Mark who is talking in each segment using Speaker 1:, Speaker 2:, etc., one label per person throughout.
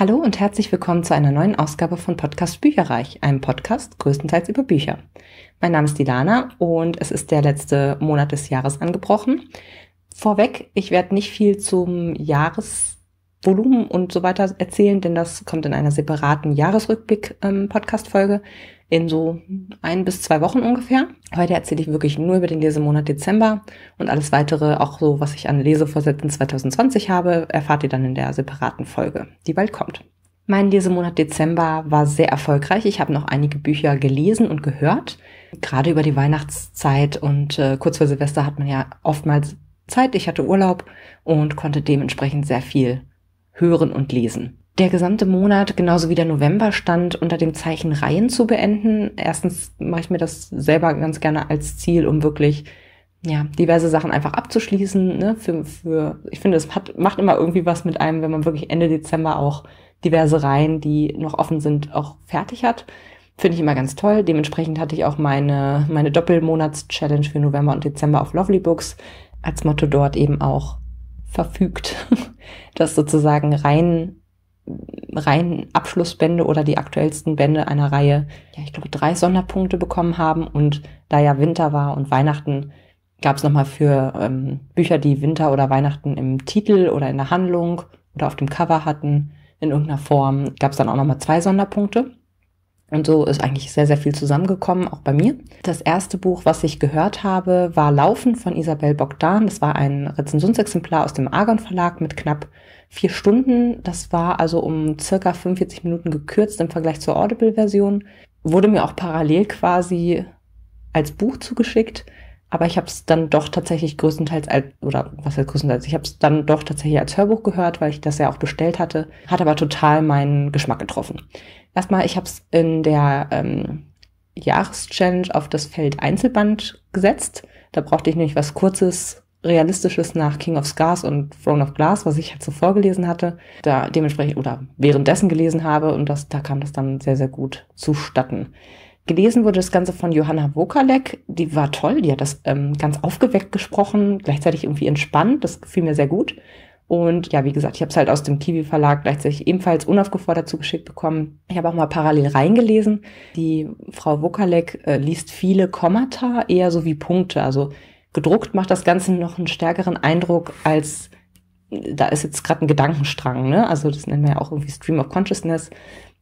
Speaker 1: Hallo und herzlich willkommen zu einer neuen Ausgabe von Podcast Bücherreich, einem Podcast größtenteils über Bücher. Mein Name ist Dilana und es ist der letzte Monat des Jahres angebrochen. Vorweg, ich werde nicht viel zum Jahres Volumen und so weiter erzählen, denn das kommt in einer separaten Jahresrückblick-Podcast-Folge ähm, in so ein bis zwei Wochen ungefähr. Heute erzähle ich wirklich nur über den Lesemonat Dezember und alles weitere, auch so, was ich an Lesevorsätzen 2020 habe, erfahrt ihr dann in der separaten Folge, die bald kommt. Mein Lesemonat Dezember war sehr erfolgreich. Ich habe noch einige Bücher gelesen und gehört. Gerade über die Weihnachtszeit und äh, kurz vor Silvester hat man ja oftmals Zeit. Ich hatte Urlaub und konnte dementsprechend sehr viel Hören und Lesen. Der gesamte Monat, genauso wie der November, stand unter dem Zeichen Reihen zu beenden. Erstens mache ich mir das selber ganz gerne als Ziel, um wirklich ja, diverse Sachen einfach abzuschließen. Ne? Für, für, ich finde, es hat, macht immer irgendwie was mit einem, wenn man wirklich Ende Dezember auch diverse Reihen, die noch offen sind, auch fertig hat. Finde ich immer ganz toll. Dementsprechend hatte ich auch meine, meine Doppelmonats-Challenge für November und Dezember auf Lovely Books als Motto dort eben auch verfügt, dass sozusagen rein rein Abschlussbände oder die aktuellsten Bände einer Reihe, ja, ich glaube, drei Sonderpunkte bekommen haben. Und da ja Winter war und Weihnachten, gab es nochmal für ähm, Bücher, die Winter oder Weihnachten im Titel oder in der Handlung oder auf dem Cover hatten, in irgendeiner Form, gab es dann auch nochmal zwei Sonderpunkte. Und so ist eigentlich sehr, sehr viel zusammengekommen, auch bei mir. Das erste Buch, was ich gehört habe, war Laufen von Isabel Bogdan. Das war ein Rezensionsexemplar aus dem Argon Verlag mit knapp vier Stunden. Das war also um circa 45 Minuten gekürzt im Vergleich zur Audible-Version. Wurde mir auch parallel quasi als Buch zugeschickt aber ich habe es dann doch tatsächlich größtenteils als, oder was heißt größtenteils, ich habe es dann doch tatsächlich als Hörbuch gehört, weil ich das ja auch bestellt hatte, hat aber total meinen Geschmack getroffen. Erstmal, ich habe es in der ähm, Jahreschallenge auf das Feld Einzelband gesetzt. Da brauchte ich nämlich was Kurzes, Realistisches nach King of Scars und Throne of Glass, was ich halt zuvor gelesen hatte, da dementsprechend oder währenddessen gelesen habe und das, da kam das dann sehr, sehr gut zustatten. Gelesen wurde das Ganze von Johanna Wokalek. Die war toll, die hat das ähm, ganz aufgeweckt gesprochen, gleichzeitig irgendwie entspannt. Das gefiel mir sehr gut. Und ja, wie gesagt, ich habe es halt aus dem Kiwi Verlag gleichzeitig ebenfalls unaufgefordert zugeschickt bekommen. Ich habe auch mal parallel reingelesen. Die Frau Wokalek äh, liest viele Kommata eher so wie Punkte. Also gedruckt macht das Ganze noch einen stärkeren Eindruck als äh, da ist jetzt gerade ein Gedankenstrang, ne? Also das nennen wir ja auch irgendwie Stream of Consciousness.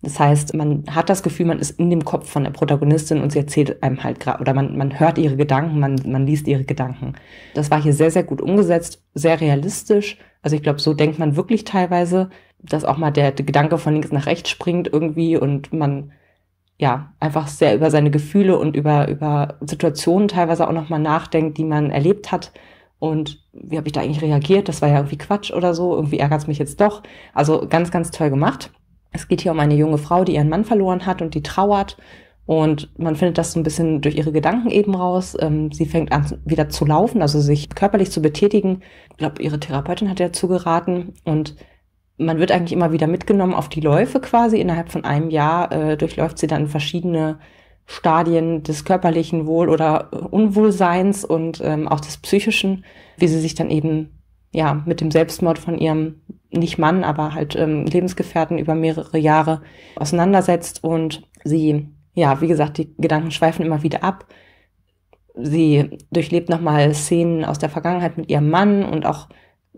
Speaker 1: Das heißt, man hat das Gefühl, man ist in dem Kopf von der Protagonistin und sie erzählt einem halt gerade, oder man, man hört ihre Gedanken, man, man liest ihre Gedanken. Das war hier sehr, sehr gut umgesetzt, sehr realistisch. Also ich glaube, so denkt man wirklich teilweise, dass auch mal der, der Gedanke von links nach rechts springt irgendwie und man ja einfach sehr über seine Gefühle und über, über Situationen teilweise auch nochmal nachdenkt, die man erlebt hat und wie habe ich da eigentlich reagiert? Das war ja irgendwie Quatsch oder so, irgendwie ärgert es mich jetzt doch. Also ganz, ganz toll gemacht. Es geht hier um eine junge Frau, die ihren Mann verloren hat und die trauert. Und man findet das so ein bisschen durch ihre Gedanken eben raus. Ähm, sie fängt an, wieder zu laufen, also sich körperlich zu betätigen. Ich glaube, ihre Therapeutin hat dazu geraten. Und man wird eigentlich immer wieder mitgenommen auf die Läufe quasi. Innerhalb von einem Jahr äh, durchläuft sie dann verschiedene Stadien des körperlichen Wohl- oder Unwohlseins und ähm, auch des psychischen, wie sie sich dann eben ja mit dem Selbstmord von ihrem nicht Mann, aber halt ähm, Lebensgefährten über mehrere Jahre auseinandersetzt und sie, ja, wie gesagt, die Gedanken schweifen immer wieder ab. Sie durchlebt nochmal Szenen aus der Vergangenheit mit ihrem Mann und auch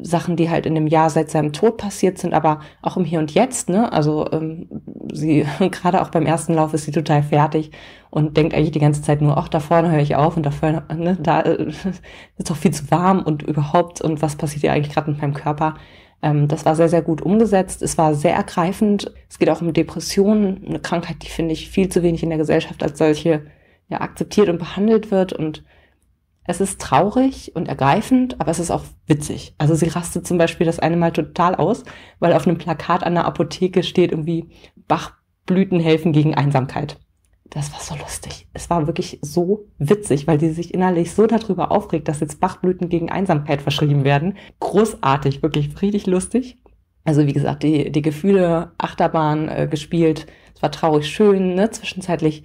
Speaker 1: Sachen, die halt in dem Jahr seit seinem Tod passiert sind, aber auch im Hier und Jetzt, ne? Also ähm, sie, gerade auch beim ersten Lauf ist sie total fertig und denkt eigentlich die ganze Zeit nur, ach, da vorne höre ich auf und da vorne, ne, da äh, ist doch viel zu warm und überhaupt und was passiert hier eigentlich gerade mit meinem Körper? Ähm, das war sehr, sehr gut umgesetzt. Es war sehr ergreifend. Es geht auch um Depressionen, eine Krankheit, die, finde ich, viel zu wenig in der Gesellschaft als solche ja, akzeptiert und behandelt wird. Und es ist traurig und ergreifend, aber es ist auch witzig. Also sie rastet zum Beispiel das eine Mal total aus, weil auf einem Plakat an der Apotheke steht irgendwie Bachblüten helfen gegen Einsamkeit das war so lustig. Es war wirklich so witzig, weil die sich innerlich so darüber aufregt, dass jetzt Bachblüten gegen Einsamkeit verschrieben werden. Großartig, wirklich richtig lustig. Also wie gesagt, die, die Gefühle, Achterbahn äh, gespielt. Es war traurig schön, ne? zwischenzeitlich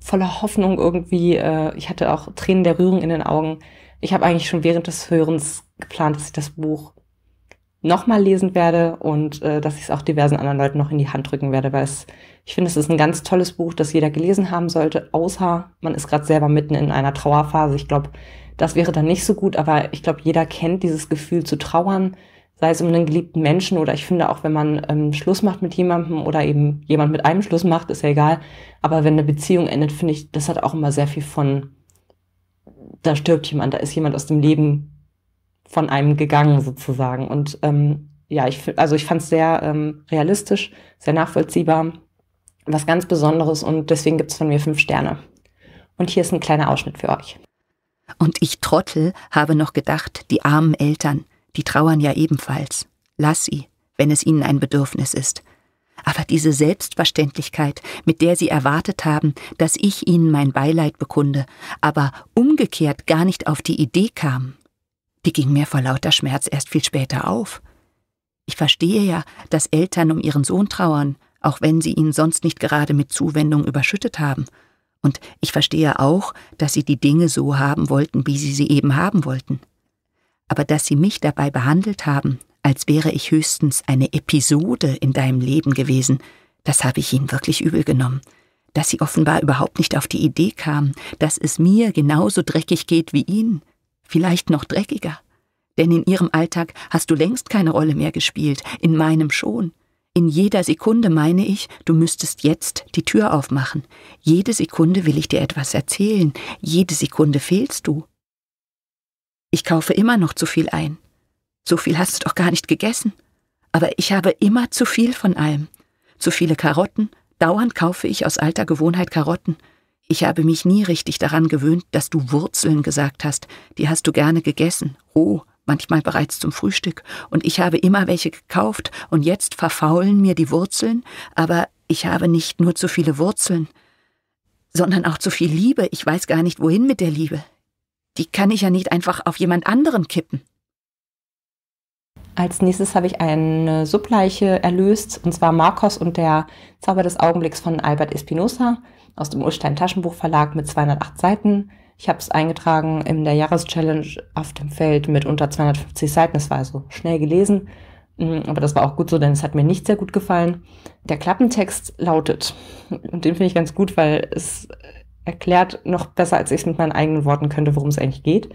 Speaker 1: voller Hoffnung irgendwie. Äh, ich hatte auch Tränen der Rührung in den Augen. Ich habe eigentlich schon während des Hörens geplant, dass ich das Buch nochmal lesen werde und äh, dass ich es auch diversen anderen Leuten noch in die Hand drücken werde, weil es, ich finde, es ist ein ganz tolles Buch, das jeder gelesen haben sollte, außer man ist gerade selber mitten in einer Trauerphase. Ich glaube, das wäre dann nicht so gut, aber ich glaube, jeder kennt dieses Gefühl zu trauern, sei es um einen geliebten Menschen oder ich finde auch, wenn man ähm, Schluss macht mit jemandem oder eben jemand mit einem Schluss macht, ist ja egal. Aber wenn eine Beziehung endet, finde ich, das hat auch immer sehr viel von, da stirbt jemand, da ist jemand aus dem Leben von einem gegangen sozusagen. Und ähm, ja, ich, also ich fand es sehr ähm, realistisch, sehr nachvollziehbar, was ganz Besonderes und deswegen gibt es von mir fünf Sterne. Und hier ist ein kleiner Ausschnitt für euch. Und ich Trottel habe noch gedacht, die armen
Speaker 2: Eltern, die trauern ja ebenfalls. Lass sie, wenn es ihnen ein Bedürfnis ist. Aber diese Selbstverständlichkeit, mit der sie erwartet haben, dass ich ihnen mein Beileid bekunde, aber umgekehrt gar nicht auf die Idee kam, die ging mir vor lauter Schmerz erst viel später auf. Ich verstehe ja, dass Eltern um ihren Sohn trauern, auch wenn sie ihn sonst nicht gerade mit Zuwendung überschüttet haben. Und ich verstehe auch, dass sie die Dinge so haben wollten, wie sie sie eben haben wollten. Aber dass sie mich dabei behandelt haben, als wäre ich höchstens eine Episode in deinem Leben gewesen, das habe ich ihnen wirklich übel genommen. Dass sie offenbar überhaupt nicht auf die Idee kamen, dass es mir genauso dreckig geht wie ihnen vielleicht noch dreckiger. Denn in ihrem Alltag hast du längst keine Rolle mehr gespielt, in meinem schon. In jeder Sekunde meine ich, du müsstest jetzt die Tür aufmachen. Jede Sekunde will ich dir etwas erzählen, jede Sekunde fehlst du. Ich kaufe immer noch zu viel ein. So viel hast du doch gar nicht gegessen. Aber ich habe immer zu viel von allem. Zu viele Karotten, dauernd kaufe ich aus alter Gewohnheit Karotten, ich habe mich nie richtig daran gewöhnt, dass du Wurzeln gesagt hast. Die hast du gerne gegessen, roh, manchmal bereits zum Frühstück. Und ich habe immer welche gekauft, und jetzt verfaulen mir die Wurzeln, aber ich habe nicht nur zu viele Wurzeln, sondern auch zu viel Liebe. Ich weiß gar nicht, wohin mit der Liebe. Die kann ich ja nicht einfach auf jemand anderen kippen.
Speaker 1: Als nächstes habe ich eine Subleiche erlöst, und zwar Marcos und der Zauber des Augenblicks von Albert Espinosa aus dem Ulstein Taschenbuch Verlag mit 208 Seiten. Ich habe es eingetragen in der Jahreschallenge auf dem Feld mit unter 250 Seiten. Es war also schnell gelesen, mm, aber das war auch gut so, denn es hat mir nicht sehr gut gefallen. Der Klappentext lautet, und den finde ich ganz gut, weil es erklärt noch besser, als ich es mit meinen eigenen Worten könnte, worum es eigentlich geht.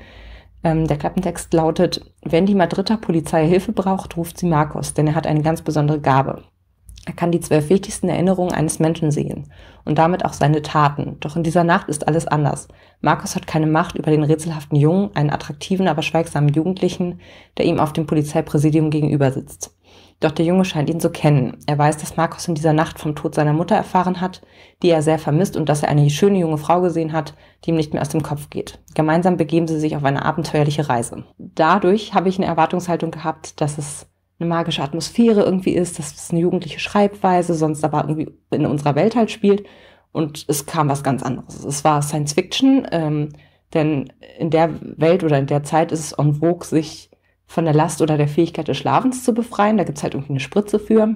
Speaker 1: Ähm, der Klappentext lautet, wenn die Madrider Polizei Hilfe braucht, ruft sie Markus, denn er hat eine ganz besondere Gabe. Er kann die zwölf wichtigsten Erinnerungen eines Menschen sehen und damit auch seine Taten. Doch in dieser Nacht ist alles anders. Markus hat keine Macht über den rätselhaften Jungen, einen attraktiven, aber schweigsamen Jugendlichen, der ihm auf dem Polizeipräsidium gegenüber sitzt. Doch der Junge scheint ihn zu kennen. Er weiß, dass Markus in dieser Nacht vom Tod seiner Mutter erfahren hat, die er sehr vermisst und dass er eine schöne junge Frau gesehen hat, die ihm nicht mehr aus dem Kopf geht. Gemeinsam begeben sie sich auf eine abenteuerliche Reise. Dadurch habe ich eine Erwartungshaltung gehabt, dass es eine magische Atmosphäre irgendwie ist, dass es eine jugendliche Schreibweise sonst aber irgendwie in unserer Welt halt spielt. Und es kam was ganz anderes. Es war Science Fiction, ähm, denn in der Welt oder in der Zeit ist es en vogue, sich von der Last oder der Fähigkeit des Schlafens zu befreien. Da gibt's halt irgendwie eine Spritze für.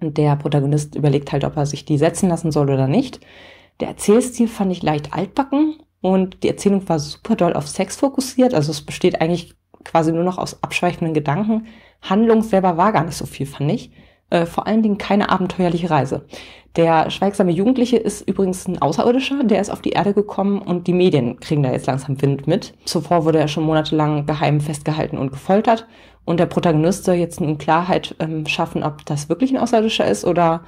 Speaker 1: Und der Protagonist überlegt halt, ob er sich die setzen lassen soll oder nicht. Der Erzählstil fand ich leicht altbacken und die Erzählung war super doll auf Sex fokussiert. Also es besteht eigentlich quasi nur noch aus abschweifenden Gedanken. Handlung selber war gar nicht so viel, fand ich. Äh, vor allen Dingen keine abenteuerliche Reise. Der schweigsame Jugendliche ist übrigens ein Außerirdischer, der ist auf die Erde gekommen und die Medien kriegen da jetzt langsam Wind mit. Zuvor wurde er schon monatelang geheim festgehalten und gefoltert und der Protagonist soll jetzt nun Klarheit ähm, schaffen, ob das wirklich ein Außerirdischer ist oder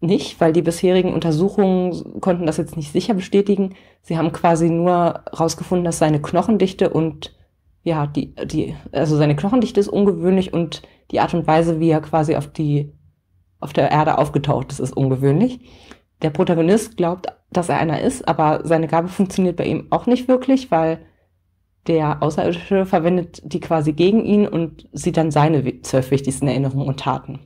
Speaker 1: nicht, weil die bisherigen Untersuchungen konnten das jetzt nicht sicher bestätigen. Sie haben quasi nur rausgefunden, dass seine Knochendichte und ja, die, die, also seine Knochendichte ist ungewöhnlich und die Art und Weise, wie er quasi auf die, auf der Erde aufgetaucht ist, ist ungewöhnlich. Der Protagonist glaubt, dass er einer ist, aber seine Gabe funktioniert bei ihm auch nicht wirklich, weil der Außerirdische verwendet die quasi gegen ihn und sieht dann seine zwölf wichtigsten Erinnerungen und Taten.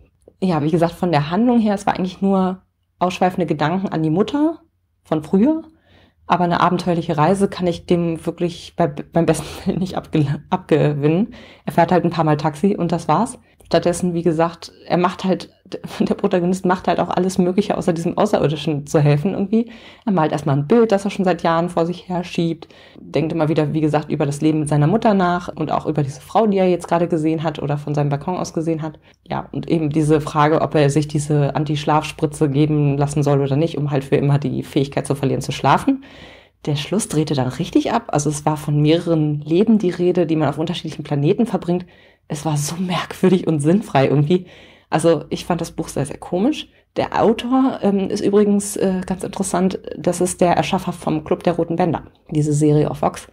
Speaker 1: Ja, wie gesagt, von der Handlung her, es war eigentlich nur ausschweifende Gedanken an die Mutter von früher aber eine abenteuerliche Reise kann ich dem wirklich bei, beim besten Willen nicht abge abgewinnen. Er fährt halt ein paar Mal Taxi und das war's. Stattdessen, wie gesagt, er macht halt, der Protagonist macht halt auch alles Mögliche, außer diesem Außerirdischen zu helfen irgendwie. Er malt erstmal ein Bild, das er schon seit Jahren vor sich her schiebt, denkt immer wieder, wie gesagt, über das Leben mit seiner Mutter nach und auch über diese Frau, die er jetzt gerade gesehen hat oder von seinem Balkon aus gesehen hat. Ja, und eben diese Frage, ob er sich diese Anti-Schlafspritze geben lassen soll oder nicht, um halt für immer die Fähigkeit zu verlieren zu schlafen der Schluss drehte dann richtig ab. Also es war von mehreren Leben die Rede, die man auf unterschiedlichen Planeten verbringt es war so merkwürdig und sinnfrei irgendwie. Also ich fand das Buch sehr, sehr komisch. Der Autor ähm, ist übrigens äh, ganz interessant, das ist der Erschaffer vom Club der Roten Bänder, diese Serie auf Vox.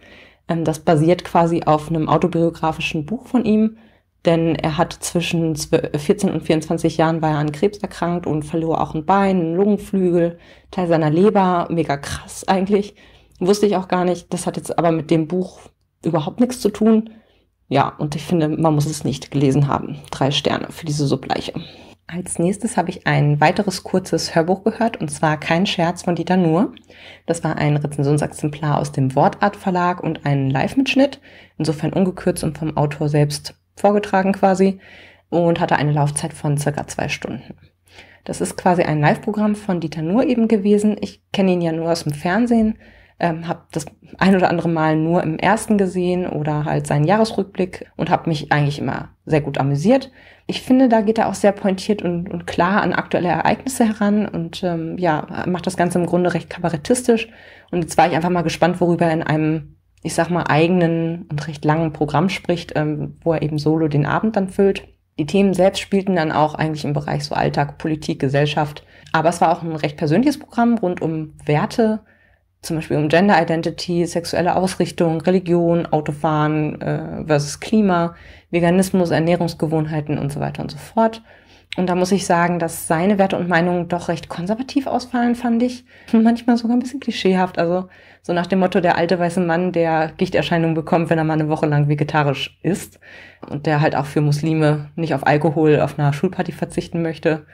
Speaker 1: Ähm, das basiert quasi auf einem autobiografischen Buch von ihm, denn er hat zwischen 14 und 24 Jahren war er an Krebs erkrankt und verlor auch ein Bein, einen Lungenflügel, Teil seiner Leber, mega krass eigentlich. Wusste ich auch gar nicht, das hat jetzt aber mit dem Buch überhaupt nichts zu tun. Ja, und ich finde, man muss es nicht gelesen haben. Drei Sterne für diese Subleiche. Als nächstes habe ich ein weiteres kurzes Hörbuch gehört und zwar Kein Scherz von Dieter Nuhr. Das war ein Rezensionsexemplar aus dem Wortart Verlag und ein Live-Mitschnitt, insofern ungekürzt und vom Autor selbst vorgetragen quasi und hatte eine Laufzeit von circa zwei Stunden. Das ist quasi ein Live-Programm von Dieter Nuhr eben gewesen. Ich kenne ihn ja nur aus dem Fernsehen, ähm, habe das ein oder andere Mal nur im ersten gesehen oder halt seinen Jahresrückblick und habe mich eigentlich immer sehr gut amüsiert. Ich finde, da geht er auch sehr pointiert und, und klar an aktuelle Ereignisse heran und ähm, ja, macht das Ganze im Grunde recht kabarettistisch. Und jetzt war ich einfach mal gespannt, worüber er in einem, ich sag mal, eigenen und recht langen Programm spricht, ähm, wo er eben solo den Abend dann füllt. Die Themen selbst spielten dann auch eigentlich im Bereich so Alltag, Politik, Gesellschaft. Aber es war auch ein recht persönliches Programm rund um Werte, zum Beispiel um Gender Identity, sexuelle Ausrichtung, Religion, Autofahren äh, versus Klima, Veganismus, Ernährungsgewohnheiten und so weiter und so fort. Und da muss ich sagen, dass seine Werte und Meinungen doch recht konservativ ausfallen, fand ich. Manchmal sogar ein bisschen klischeehaft. Also so nach dem Motto, der alte weiße Mann, der Gichterscheinungen bekommt, wenn er mal eine Woche lang vegetarisch isst. Und der halt auch für Muslime nicht auf Alkohol auf einer Schulparty verzichten möchte.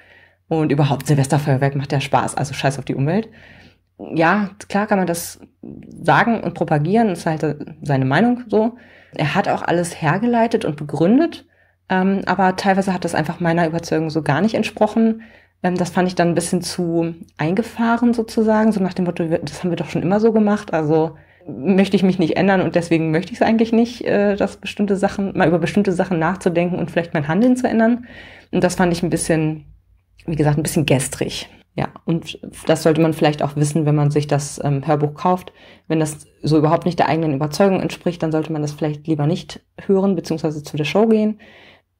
Speaker 1: Und überhaupt Silvesterfeuerwerk macht ja Spaß, also scheiß auf die Umwelt ja, klar kann man das sagen und propagieren, ist halt äh, seine Meinung so. Er hat auch alles hergeleitet und begründet, ähm, aber teilweise hat das einfach meiner Überzeugung so gar nicht entsprochen. Ähm, das fand ich dann ein bisschen zu eingefahren sozusagen, so nach dem Motto, das haben wir doch schon immer so gemacht, also möchte ich mich nicht ändern und deswegen möchte ich es eigentlich nicht, äh, dass bestimmte Sachen, mal über bestimmte Sachen nachzudenken und vielleicht mein Handeln zu ändern. Und das fand ich ein bisschen, wie gesagt, ein bisschen gestrig. Ja, und das sollte man vielleicht auch wissen, wenn man sich das ähm, Hörbuch kauft. Wenn das so überhaupt nicht der eigenen Überzeugung entspricht, dann sollte man das vielleicht lieber nicht hören, beziehungsweise zu der Show gehen.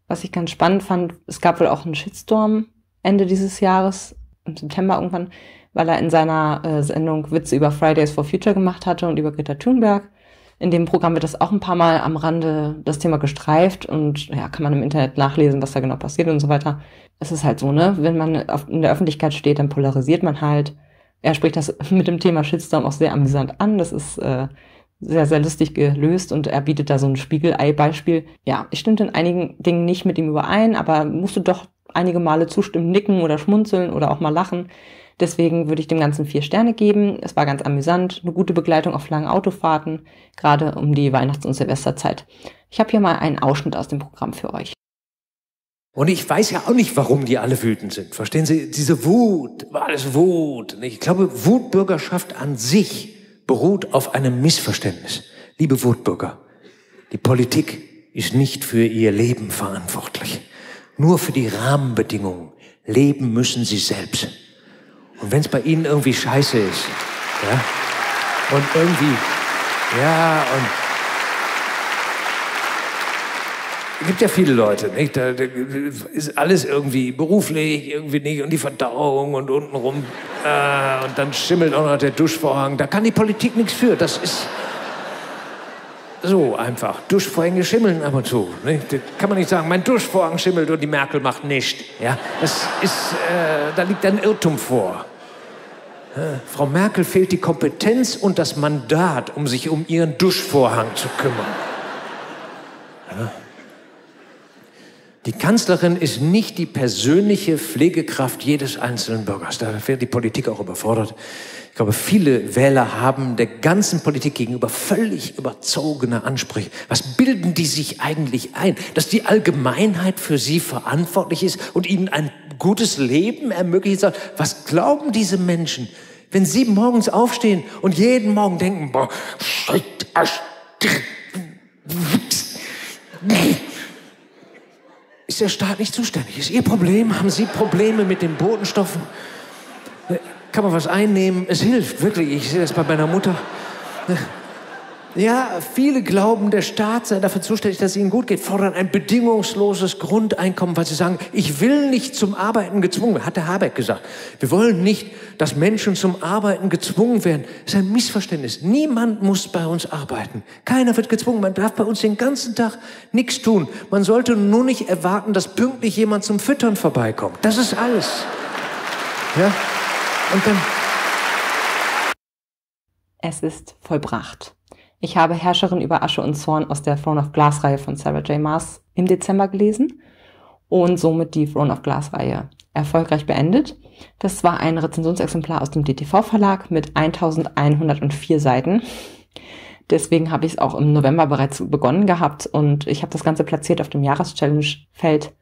Speaker 1: Was ich ganz spannend fand, es gab wohl auch einen Shitstorm Ende dieses Jahres, im September irgendwann, weil er in seiner äh, Sendung Witze über Fridays for Future gemacht hatte und über Greta Thunberg. In dem Programm wird das auch ein paar Mal am Rande das Thema gestreift und ja, kann man im Internet nachlesen, was da genau passiert und so weiter. Es ist halt so, ne? Wenn man in der Öffentlichkeit steht, dann polarisiert man halt. Er spricht das mit dem Thema Shitstorm auch sehr amüsant an. Das ist äh, sehr, sehr lustig gelöst und er bietet da so ein Spiegelei-Beispiel. Ja, ich stimmte in einigen Dingen nicht mit ihm überein, aber musste doch einige Male zustimmen, nicken oder schmunzeln oder auch mal lachen. Deswegen würde ich dem Ganzen vier Sterne geben. Es war ganz amüsant, eine gute Begleitung auf langen Autofahrten, gerade um die Weihnachts- und Silvesterzeit. Ich habe hier mal einen Ausschnitt aus dem Programm für euch.
Speaker 3: Und ich weiß ja auch nicht, warum die alle wütend sind. Verstehen Sie? Diese Wut, alles Wut. Ich glaube, Wutbürgerschaft an sich beruht auf einem Missverständnis. Liebe Wutbürger, die Politik ist nicht für ihr Leben verantwortlich. Nur für die Rahmenbedingungen. Leben müssen sie selbst. Und wenn es bei Ihnen irgendwie scheiße ist, ja, und irgendwie, ja, und Es gibt ja viele Leute, nicht? Da, da, ist alles irgendwie beruflich, irgendwie nicht und die Verdauung und untenrum äh, und dann schimmelt auch noch der Duschvorhang. Da kann die Politik nichts für. Das ist so einfach. Duschvorhänge schimmeln ab und zu. Nicht? Da kann man nicht sagen, mein Duschvorhang schimmelt und die Merkel macht nichts. Ja, äh, da liegt ein Irrtum vor. Frau Merkel fehlt die Kompetenz und das Mandat, um sich um ihren Duschvorhang zu kümmern. Die Kanzlerin ist nicht die persönliche Pflegekraft jedes einzelnen Bürgers. Da wird die Politik auch überfordert. Ich glaube, viele Wähler haben der ganzen Politik gegenüber völlig überzogene Ansprüche. Was bilden die sich eigentlich ein? Dass die Allgemeinheit für sie verantwortlich ist und ihnen ein gutes Leben ermöglicht. Was glauben diese Menschen, wenn sie morgens aufstehen und jeden Morgen denken, boah, shit, ist der Staat nicht zuständig? Ist Ihr Problem? Haben Sie Probleme mit den Botenstoffen? kann man was einnehmen. Es hilft, wirklich. Ich sehe das bei meiner Mutter. Ja, viele glauben, der Staat sei dafür zuständig, dass es ihnen gut geht, fordern ein bedingungsloses Grundeinkommen, weil sie sagen, ich will nicht zum Arbeiten gezwungen werden, hat der Habeck gesagt. Wir wollen nicht, dass Menschen zum Arbeiten gezwungen werden. Das ist ein Missverständnis. Niemand muss bei uns arbeiten. Keiner wird gezwungen. Man darf bei uns den ganzen Tag nichts tun. Man sollte nur nicht erwarten, dass pünktlich jemand zum Füttern vorbeikommt. Das ist alles. Ja? Und dann. Es ist
Speaker 1: vollbracht. Ich habe Herrscherin über Asche und Zorn aus der Throne of Glass Reihe von Sarah J. Maas im Dezember gelesen und somit die Throne of Glass Reihe erfolgreich beendet. Das war ein Rezensionsexemplar aus dem DTV Verlag mit 1104 Seiten. Deswegen habe ich es auch im November bereits begonnen gehabt und ich habe das Ganze platziert auf dem Jahreschallenge-Feld.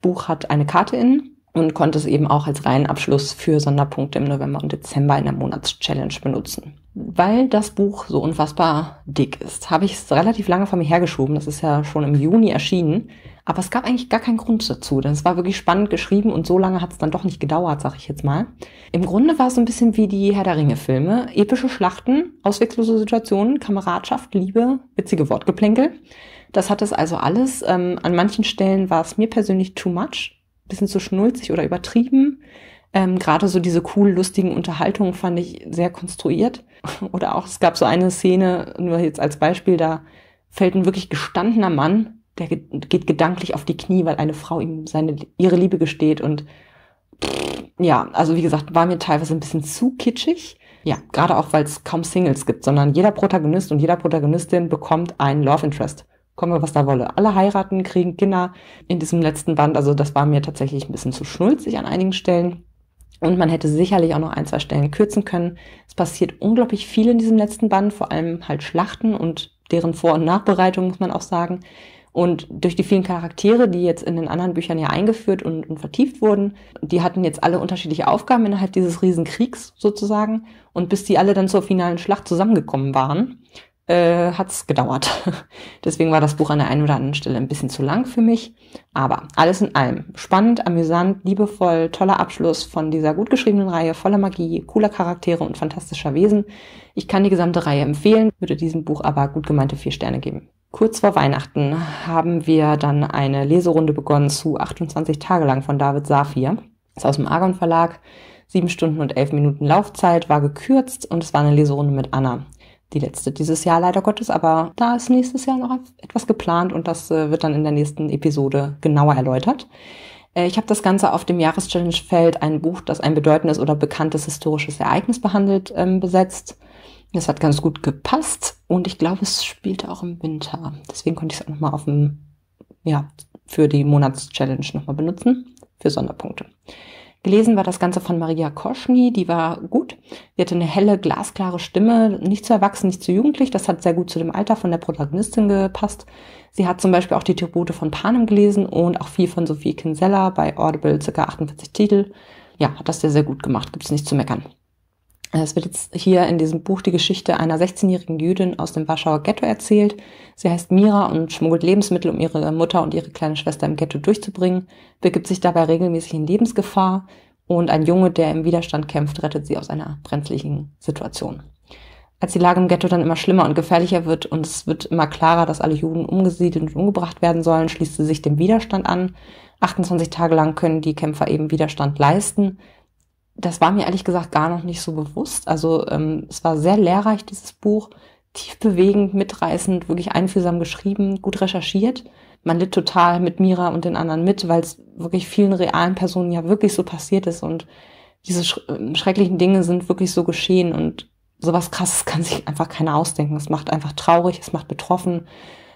Speaker 1: Buch hat eine Karte innen und konnte es eben auch als Reihenabschluss für Sonderpunkte im November und Dezember in der Monatschallenge benutzen. Weil das Buch so unfassbar dick ist, habe ich es relativ lange vor mir hergeschoben. Das ist ja schon im Juni erschienen. Aber es gab eigentlich gar keinen Grund dazu, denn es war wirklich spannend geschrieben und so lange hat es dann doch nicht gedauert, sag ich jetzt mal. Im Grunde war es so ein bisschen wie die Herr der Ringe-Filme. Epische Schlachten, auswegslose Situationen, Kameradschaft, Liebe, witzige Wortgeplänkel. Das hat es also alles. Ähm, an manchen Stellen war es mir persönlich too much, bisschen zu schnulzig oder übertrieben. Ähm, Gerade so diese cool, lustigen Unterhaltungen fand ich sehr konstruiert. Oder auch, es gab so eine Szene, nur jetzt als Beispiel, da fällt ein wirklich gestandener Mann, der geht gedanklich auf die Knie, weil eine Frau ihm seine, ihre Liebe gesteht und ja, also wie gesagt, war mir teilweise ein bisschen zu kitschig. Ja, gerade auch, weil es kaum Singles gibt, sondern jeder Protagonist und jeder Protagonistin bekommt einen Love Interest komme, was da wolle. Alle heiraten, kriegen Kinder in diesem letzten Band. Also das war mir tatsächlich ein bisschen zu schnulzig an einigen Stellen. Und man hätte sicherlich auch noch ein, zwei Stellen kürzen können. Es passiert unglaublich viel in diesem letzten Band, vor allem halt Schlachten und deren Vor- und Nachbereitung, muss man auch sagen. Und durch die vielen Charaktere, die jetzt in den anderen Büchern ja eingeführt und, und, vertieft wurden, die hatten jetzt alle unterschiedliche Aufgaben innerhalb dieses Riesenkriegs sozusagen. Und bis die alle dann zur finalen Schlacht zusammengekommen waren, äh, hat es gedauert. Deswegen war das Buch an der einen oder anderen Stelle ein bisschen zu lang für mich. Aber alles in allem spannend, amüsant, liebevoll, toller Abschluss von dieser gut geschriebenen Reihe voller Magie, cooler Charaktere und fantastischer Wesen. Ich kann die gesamte Reihe empfehlen, würde diesem Buch aber gut gemeinte vier Sterne geben. Kurz vor Weihnachten haben wir dann eine Leserunde begonnen zu 28 Tage lang von David Safir. Ist aus dem Argon Verlag. Sieben Stunden und elf Minuten Laufzeit war gekürzt und es war eine Leserunde mit Anna die letzte dieses Jahr leider Gottes, aber da ist nächstes Jahr noch etwas geplant und das äh, wird dann in der nächsten Episode genauer erläutert. Äh, ich habe das Ganze auf dem Jahreschallenge-Feld ein Buch, das ein bedeutendes oder bekanntes historisches Ereignis behandelt, ähm, besetzt. Das hat ganz gut gepasst und ich glaube, es spielte auch im Winter. Deswegen konnte ich es auch nochmal auf dem, ja, für die Monatschallenge nochmal benutzen, für Sonderpunkte. Gelesen war das Ganze von Maria Koschny, die war gut. Die hatte eine helle, glasklare Stimme, nicht zu erwachsen, nicht zu jugendlich. Das hat sehr gut zu dem Alter von der Protagonistin gepasst. Sie hat zum Beispiel auch die Tribute von Panem gelesen und auch viel von Sophie Kinsella bei Audible, ca. 48 Titel. Ja, hat das sehr, sehr gut gemacht, gibt's nicht zu meckern. Es wird jetzt hier in diesem Buch die Geschichte einer 16-jährigen Jüdin aus dem Warschauer Ghetto erzählt. Sie heißt Mira und schmuggelt Lebensmittel, um ihre Mutter und ihre kleine Schwester im Ghetto durchzubringen, begibt sich dabei regelmäßig in Lebensgefahr und ein Junge, der im Widerstand kämpft, rettet sie aus einer brenzlichen Situation. Als die Lage im Ghetto dann immer schlimmer und gefährlicher wird und es wird immer klarer, dass alle Juden umgesiedelt und umgebracht werden sollen, schließt sie sich dem Widerstand an. 28 Tage lang können die Kämpfer eben Widerstand leisten das war mir ehrlich gesagt gar noch nicht so bewusst. Also ähm, es war sehr lehrreich, dieses Buch. Tief bewegend, mitreißend, wirklich einfühlsam geschrieben, gut recherchiert. Man litt total mit Mira und den anderen mit, weil es wirklich vielen realen Personen ja wirklich so passiert ist und diese sch ähm, schrecklichen Dinge sind wirklich so geschehen und sowas krasses kann sich einfach keiner ausdenken. Es macht einfach traurig, es macht betroffen,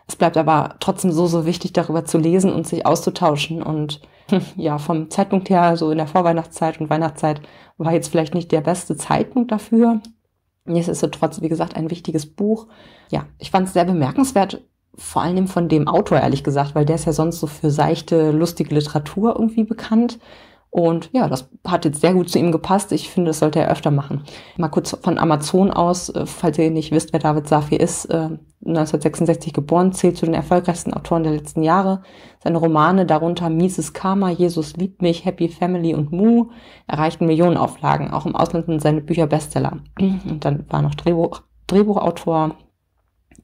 Speaker 1: es bleibt aber trotzdem so, so wichtig, darüber zu lesen und sich auszutauschen. Und ja, vom Zeitpunkt her, so in der Vorweihnachtszeit und Weihnachtszeit, war jetzt vielleicht nicht der beste Zeitpunkt dafür. Nichtsdestotrotz, wie gesagt, ein wichtiges Buch. Ja, ich fand es sehr bemerkenswert, vor allem von dem Autor, ehrlich gesagt, weil der ist ja sonst so für seichte, lustige Literatur irgendwie bekannt. Und ja, das hat jetzt sehr gut zu ihm gepasst. Ich finde, das sollte er öfter machen. Mal kurz von Amazon aus, äh, falls ihr nicht wisst, wer David Safi ist, 1966 äh, geboren, zählt zu den erfolgreichsten Autoren der letzten Jahre. Seine Romane, darunter Mises Karma, Jesus liebt mich, Happy Family und Mu, erreichten Millionenauflagen. Auch im Ausland sind seine Bücher Bestseller. Und dann war noch Drehbuch, Drehbuchautor,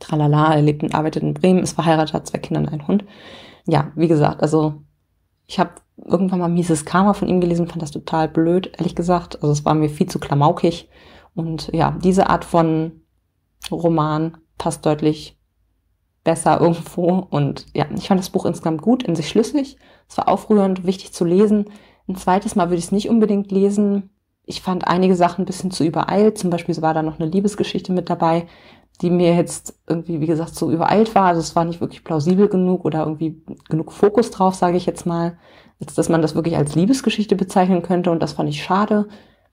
Speaker 1: tralala, er lebt und arbeitet in Bremen, ist verheiratet, hat zwei Kinder und einen Hund. Ja, wie gesagt, also ich habe irgendwann mal mieses Karma von ihm gelesen, fand das total blöd, ehrlich gesagt. Also es war mir viel zu klamaukig. Und ja, diese Art von Roman passt deutlich besser irgendwo. Und ja, ich fand das Buch insgesamt gut, in sich schlüssig. Es war aufrührend, wichtig zu lesen. Ein zweites Mal würde ich es nicht unbedingt lesen. Ich fand einige Sachen ein bisschen zu übereilt. Zum Beispiel war da noch eine Liebesgeschichte mit dabei, die mir jetzt irgendwie, wie gesagt, so übereilt war. Also es war nicht wirklich plausibel genug oder irgendwie genug Fokus drauf, sage ich jetzt mal als dass man das wirklich als Liebesgeschichte bezeichnen könnte und das fand ich schade.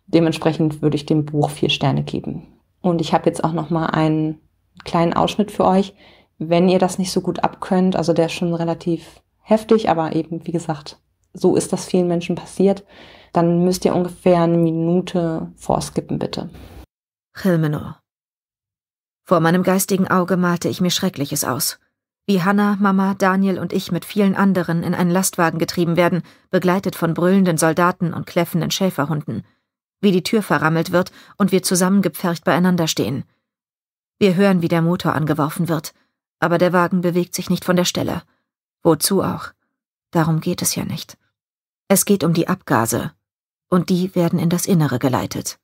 Speaker 1: Dementsprechend würde ich dem Buch vier Sterne geben. Und ich habe jetzt auch noch mal einen kleinen Ausschnitt für euch, wenn ihr das nicht so gut abkönnt. Also der ist schon relativ heftig, aber eben wie gesagt, so ist das vielen Menschen passiert. Dann müsst ihr ungefähr eine Minute vorskippen, bitte. Hilmenor.
Speaker 4: Vor meinem geistigen Auge malte ich mir Schreckliches aus wie Hanna, Mama, Daniel und ich mit vielen anderen in einen Lastwagen getrieben werden, begleitet von brüllenden Soldaten und kläffenden Schäferhunden, wie die Tür verrammelt wird und wir zusammengepfercht beieinander stehen. Wir hören, wie der Motor angeworfen wird, aber der Wagen bewegt sich nicht von der Stelle. Wozu auch? Darum geht es ja nicht. Es geht um die Abgase, und die werden in das Innere geleitet.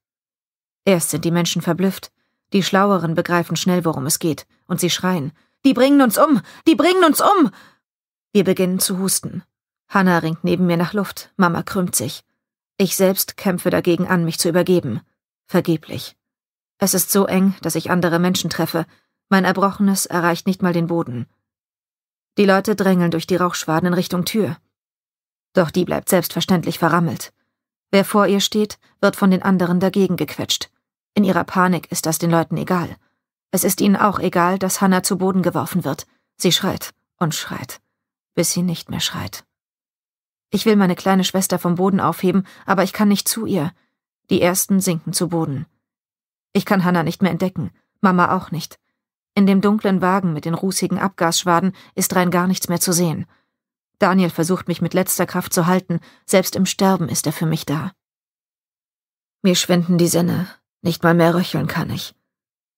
Speaker 4: Erst sind die Menschen verblüfft, die Schlaueren begreifen schnell, worum es geht, und sie schreien, die bringen uns um! Die bringen uns um! Wir beginnen zu husten. Hannah ringt neben mir nach Luft, Mama krümmt sich. Ich selbst kämpfe dagegen an, mich zu übergeben. Vergeblich. Es ist so eng, dass ich andere Menschen treffe. Mein Erbrochenes erreicht nicht mal den Boden. Die Leute drängeln durch die Rauchschwaden in Richtung Tür. Doch die bleibt selbstverständlich verrammelt. Wer vor ihr steht, wird von den anderen dagegen gequetscht. In ihrer Panik ist das den Leuten egal. Es ist ihnen auch egal, dass Hannah zu Boden geworfen wird. Sie schreit und schreit, bis sie nicht mehr schreit. Ich will meine kleine Schwester vom Boden aufheben, aber ich kann nicht zu ihr. Die ersten sinken zu Boden. Ich kann Hannah nicht mehr entdecken, Mama auch nicht. In dem dunklen Wagen mit den rußigen Abgasschwaden ist rein gar nichts mehr zu sehen. Daniel versucht mich mit letzter Kraft zu halten, selbst im Sterben ist er für mich da. Mir schwinden die Sinne, nicht mal mehr röcheln kann ich.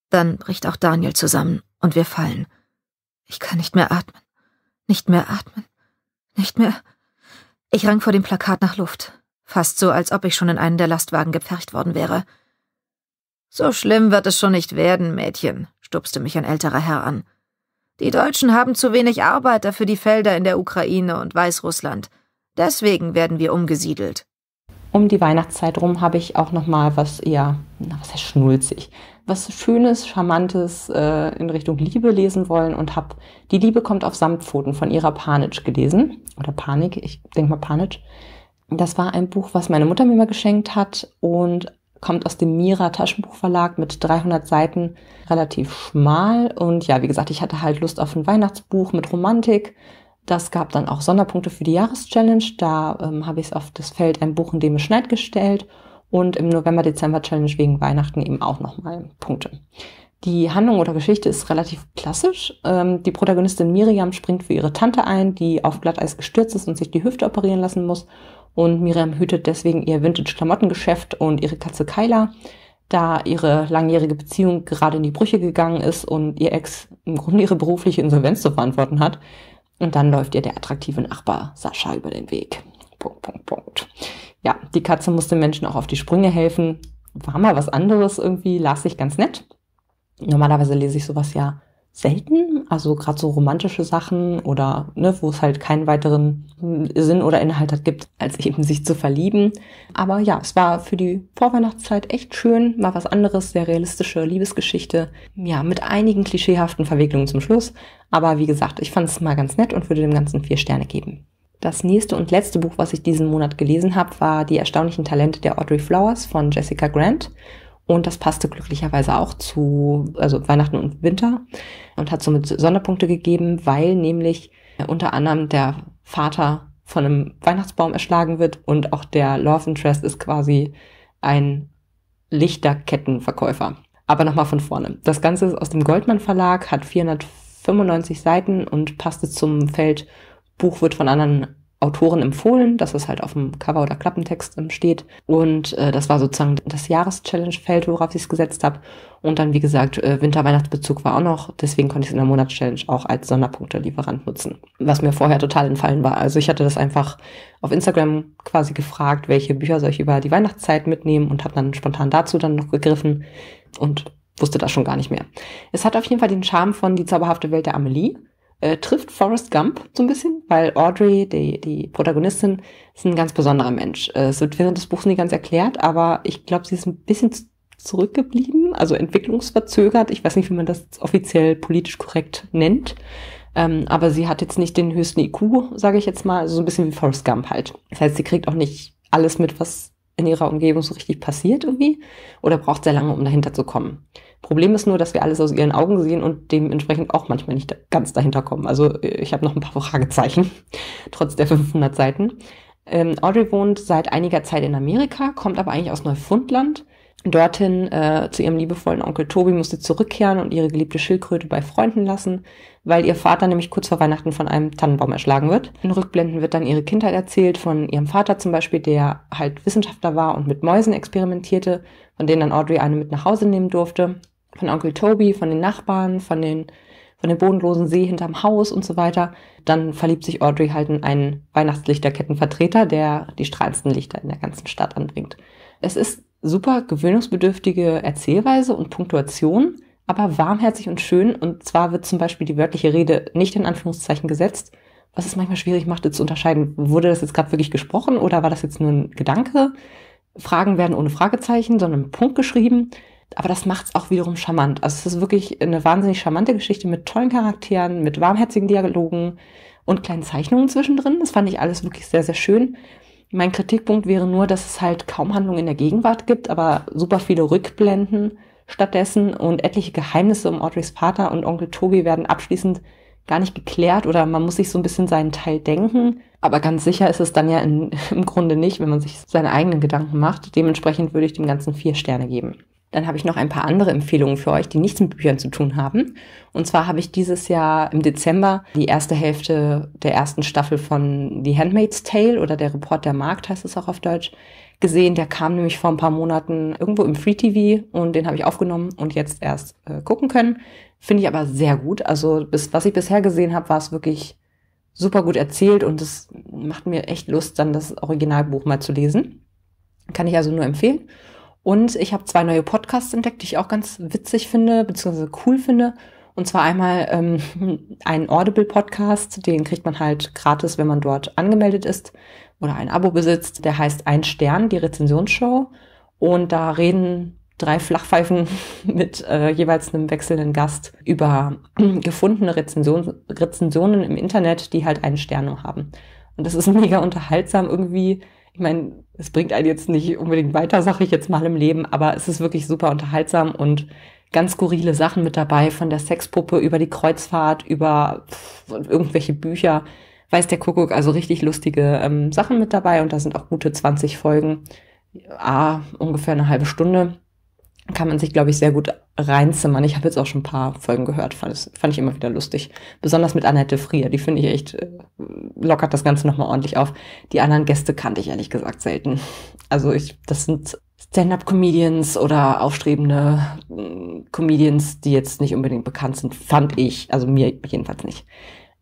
Speaker 4: Dann bricht auch Daniel zusammen und wir fallen. Ich kann nicht mehr atmen. Nicht mehr atmen. Nicht mehr. Ich rang vor dem Plakat nach Luft. Fast so, als ob ich schon in einen der Lastwagen gepfercht worden wäre. So schlimm wird es schon nicht werden, Mädchen, stupste mich ein älterer Herr an. Die Deutschen haben zu wenig Arbeiter für die Felder in der Ukraine und Weißrussland. Deswegen werden wir umgesiedelt.
Speaker 1: Um die Weihnachtszeit rum habe ich auch noch mal was eher, na, was heißt schnulzig, was Schönes, Charmantes äh, in Richtung Liebe lesen wollen und habe Die Liebe kommt auf Samtpfoten von ihrer Panic gelesen. Oder Panik, ich denke mal Panic. Das war ein Buch, was meine Mutter mir mal geschenkt hat und kommt aus dem Mira Taschenbuchverlag mit 300 Seiten, relativ schmal. Und ja, wie gesagt, ich hatte halt Lust auf ein Weihnachtsbuch mit Romantik. Das gab dann auch Sonderpunkte für die Jahreschallenge. Da ähm, habe ich es auf das Feld ein Buch, in dem es schneit gestellt und im November-Dezember-Challenge wegen Weihnachten eben auch nochmal Punkte. Die Handlung oder Geschichte ist relativ klassisch. Ähm, die Protagonistin Miriam springt für ihre Tante ein, die auf Glatteis gestürzt ist und sich die Hüfte operieren lassen muss. Und Miriam hütet deswegen ihr Vintage-Klamottengeschäft und ihre Katze Kyla, da ihre langjährige Beziehung gerade in die Brüche gegangen ist und ihr Ex im Grunde ihre berufliche Insolvenz zu verantworten hat. Und dann läuft ihr der attraktive Nachbar Sascha über den Weg. Punkt, Punkt, Punkt ja, die Katze muss den Menschen auch auf die Sprünge helfen. War mal was anderes irgendwie, las ich ganz nett. Normalerweise lese ich sowas ja selten, also gerade so romantische Sachen oder ne, wo es halt keinen weiteren Sinn oder Inhalt hat gibt, als eben sich zu verlieben. Aber ja, es war für die Vorweihnachtszeit echt schön, mal was anderes, sehr realistische Liebesgeschichte, ja, mit einigen klischeehaften Verwicklungen zum Schluss. Aber wie gesagt, ich fand es mal ganz nett und würde dem Ganzen vier Sterne geben. Das nächste und letzte Buch, was ich diesen Monat gelesen habe, war Die erstaunlichen Talente der Audrey Flowers von Jessica Grant. Und das passte glücklicherweise auch zu also Weihnachten und Winter und hat somit Sonderpunkte gegeben, weil nämlich unter anderem der Vater von einem Weihnachtsbaum erschlagen wird und auch der Love Interest ist quasi ein Lichterkettenverkäufer. Aber nochmal von vorne. Das Ganze ist aus dem Goldmann Verlag, hat 495 Seiten und passte zum Feld Buch wird von anderen Autoren empfohlen, dass es halt auf dem Cover oder Klappentext ähm, steht. Und äh, das war sozusagen das Jahreschallenge-Feld, worauf ich es gesetzt habe. Und dann, wie gesagt, äh, Winter-Weihnachtsbezug war auch noch. Deswegen konnte ich es in der Monatschallenge auch als Sonderpunkte-Lieferant nutzen. Was mir vorher total entfallen war. Also ich hatte das einfach auf Instagram quasi gefragt, welche Bücher soll ich über die Weihnachtszeit mitnehmen und habe dann spontan dazu dann noch gegriffen und wusste das schon gar nicht mehr. Es hat auf jeden Fall den Charme von Die zauberhafte Welt der Amelie äh, trifft Forrest Gump so ein bisschen, weil Audrey, die, die Protagonistin, ist ein ganz besonderer Mensch. Äh, es wird während des Buchs nie ganz erklärt, aber ich glaube, sie ist ein bisschen zurückgeblieben, also entwicklungsverzögert. Ich weiß nicht, wie man das offiziell politisch korrekt nennt. Ähm, aber sie hat jetzt nicht den höchsten IQ, sage ich jetzt mal, also so ein bisschen wie Forrest Gump halt. Das heißt, sie kriegt auch nicht alles mit, was in ihrer Umgebung so richtig passiert irgendwie oder braucht sehr lange, um dahinter zu kommen. Problem ist nur, dass wir alles aus ihren Augen sehen und dementsprechend auch manchmal nicht ganz dahinter kommen. Also äh, ich habe noch ein paar Fragezeichen, trotz der 500 Seiten. Ähm, Audrey wohnt seit einiger Zeit in Amerika, kommt aber eigentlich aus Neufundland dorthin äh, zu ihrem liebevollen Onkel Tobi musste zurückkehren und ihre geliebte Schildkröte bei Freunden lassen, weil ihr Vater nämlich kurz vor Weihnachten von einem Tannenbaum erschlagen wird. In Rückblenden wird dann ihre Kindheit erzählt, von ihrem Vater zum Beispiel, der halt Wissenschaftler war und mit Mäusen experimentierte, von denen dann Audrey eine mit nach Hause nehmen durfte, von Onkel Tobi, von den Nachbarn, von den von dem bodenlosen See hinterm Haus und so weiter. Dann verliebt sich Audrey halt in einen Weihnachtslichterkettenvertreter, der die strahlendsten Lichter in der ganzen Stadt anbringt. Es ist super gewöhnungsbedürftige Erzählweise und Punktuation, aber warmherzig und schön. Und zwar wird zum Beispiel die wörtliche Rede nicht in Anführungszeichen gesetzt, was es manchmal schwierig machte zu unterscheiden, wurde das jetzt gerade wirklich gesprochen oder war das jetzt nur ein Gedanke? Fragen werden ohne Fragezeichen, sondern mit Punkt geschrieben. Aber das macht es auch wiederum charmant. Also es ist wirklich eine wahnsinnig charmante Geschichte mit tollen Charakteren, mit warmherzigen Dialogen und kleinen Zeichnungen zwischendrin. Das fand ich alles wirklich sehr, sehr schön. Mein Kritikpunkt wäre nur, dass es halt kaum Handlungen in der Gegenwart gibt, aber super viele Rückblenden stattdessen und etliche Geheimnisse um Audreys Vater und Onkel Tobi werden abschließend gar nicht geklärt oder man muss sich so ein bisschen seinen Teil denken. Aber ganz sicher ist es dann ja in, im Grunde nicht, wenn man sich seine eigenen Gedanken macht. Dementsprechend würde ich dem Ganzen vier Sterne geben. Dann habe ich noch ein paar andere Empfehlungen für euch, die nichts mit Büchern zu tun haben. Und zwar habe ich dieses Jahr im Dezember die erste Hälfte der ersten Staffel von The Handmaid's Tale oder der Report der Markt heißt es auch auf Deutsch gesehen. Der kam nämlich vor ein paar Monaten irgendwo im Free TV und den habe ich aufgenommen und jetzt erst äh, gucken können. Finde ich aber sehr gut. Also bis, was ich bisher gesehen habe, war es wirklich super gut erzählt und es macht mir echt Lust, dann das Originalbuch mal zu lesen. Kann ich also nur empfehlen. Und ich habe zwei neue Podcasts entdeckt, die ich auch ganz witzig finde, beziehungsweise cool finde. Und zwar einmal ähm, einen Audible-Podcast, den kriegt man halt gratis, wenn man dort angemeldet ist oder ein Abo besitzt. Der heißt Ein Stern, die Rezensionsshow. Und da reden drei Flachpfeifen mit äh, jeweils einem wechselnden Gast über gefundene Rezension, Rezensionen im Internet, die halt einen Stern nur haben. Und das ist mega unterhaltsam irgendwie. Ich meine, es bringt einen jetzt nicht unbedingt weiter, sage ich jetzt mal im Leben, aber es ist wirklich super unterhaltsam und ganz skurrile Sachen mit dabei, von der Sexpuppe über die Kreuzfahrt, über pff, irgendwelche Bücher, weiß der Kuckuck, also richtig lustige ähm, Sachen mit dabei und da sind auch gute 20 Folgen, ah, ungefähr eine halbe Stunde kann man sich, glaube ich, sehr gut reinzimmern. Ich habe jetzt auch schon ein paar Folgen gehört, fand, das, fand ich immer wieder lustig. Besonders mit Annette Frier, die finde ich echt, äh, lockert das Ganze nochmal ordentlich auf. Die anderen Gäste kannte ich ehrlich gesagt selten. Also ich, das sind Stand-up-Comedians oder aufstrebende mm, Comedians, die jetzt nicht unbedingt bekannt sind, fand ich, also mir jedenfalls nicht.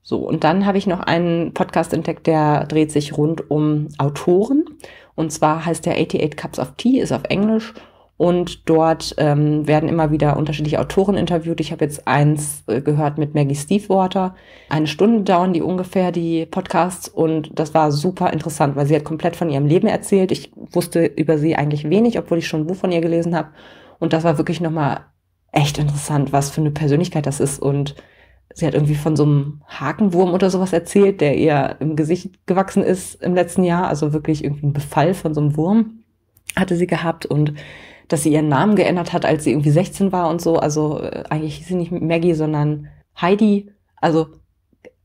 Speaker 1: So, und dann habe ich noch einen Podcast entdeckt, der dreht sich rund um Autoren. Und zwar heißt der 88 Cups of Tea, ist auf Englisch und dort ähm, werden immer wieder unterschiedliche Autoren interviewt. Ich habe jetzt eins äh, gehört mit Maggie Stevewater. Eine Stunde dauern die ungefähr, die Podcasts. Und das war super interessant, weil sie hat komplett von ihrem Leben erzählt. Ich wusste über sie eigentlich wenig, obwohl ich schon ein Buch von ihr gelesen habe. Und das war wirklich nochmal echt interessant, was für eine Persönlichkeit das ist. Und sie hat irgendwie von so einem Hakenwurm oder sowas erzählt, der ihr im Gesicht gewachsen ist im letzten Jahr. Also wirklich irgendwie ein Befall von so einem Wurm hatte sie gehabt. Und dass sie ihren Namen geändert hat, als sie irgendwie 16 war und so. Also äh, eigentlich hieß sie nicht Maggie, sondern Heidi. Also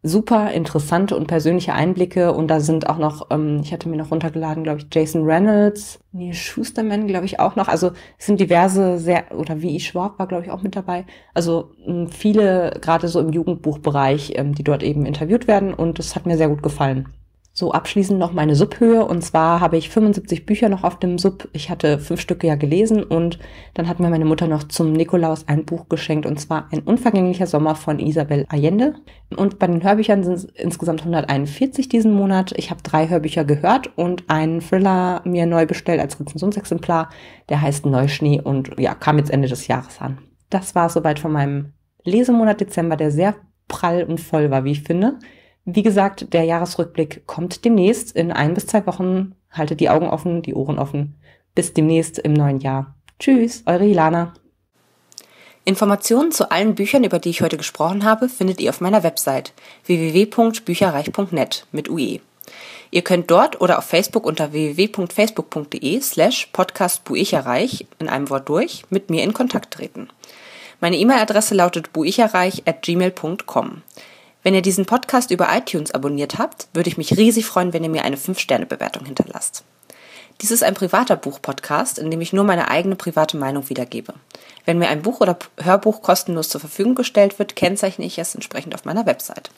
Speaker 1: super interessante und persönliche Einblicke. Und da sind auch noch, ähm, ich hatte mir noch runtergeladen, glaube ich, Jason Reynolds, Neil Schusterman, glaube ich, auch noch. Also es sind diverse sehr, oder wie Schwab war, glaube ich, auch mit dabei. Also viele, gerade so im Jugendbuchbereich, ähm, die dort eben interviewt werden. Und das hat mir sehr gut gefallen so abschließend noch meine Subhöhe. Und zwar habe ich 75 Bücher noch auf dem Sub. Ich hatte fünf Stücke ja gelesen und dann hat mir meine Mutter noch zum Nikolaus ein Buch geschenkt und zwar Ein unvergänglicher Sommer von Isabel Allende. Und bei den Hörbüchern sind es insgesamt 141 diesen Monat. Ich habe drei Hörbücher gehört und einen Thriller mir neu bestellt als Rezensionsexemplar. Der heißt Neuschnee und ja, kam jetzt Ende des Jahres an. Das war es soweit von meinem Lesemonat Dezember, der sehr prall und voll war, wie ich finde. Wie gesagt, der Jahresrückblick kommt demnächst in ein bis zwei Wochen. Haltet die Augen offen, die Ohren offen. Bis demnächst im neuen Jahr. Tschüss, eure Ilana. Informationen zu allen Büchern, über die ich heute gesprochen habe, findet ihr auf meiner Website www.bücherreich.net mit UE. Ihr könnt dort oder auf Facebook unter www.facebook.de slash podcastbuicherreich in einem Wort durch mit mir in Kontakt treten. Meine E-Mail-Adresse lautet buicherreich at gmail.com. Wenn ihr diesen Podcast über iTunes abonniert habt, würde ich mich riesig freuen, wenn ihr mir eine 5-Sterne-Bewertung hinterlasst. Dies ist ein privater Buch-Podcast, in dem ich nur meine eigene private Meinung wiedergebe. Wenn mir ein Buch oder Hörbuch kostenlos zur Verfügung gestellt wird, kennzeichne ich es entsprechend auf meiner Website.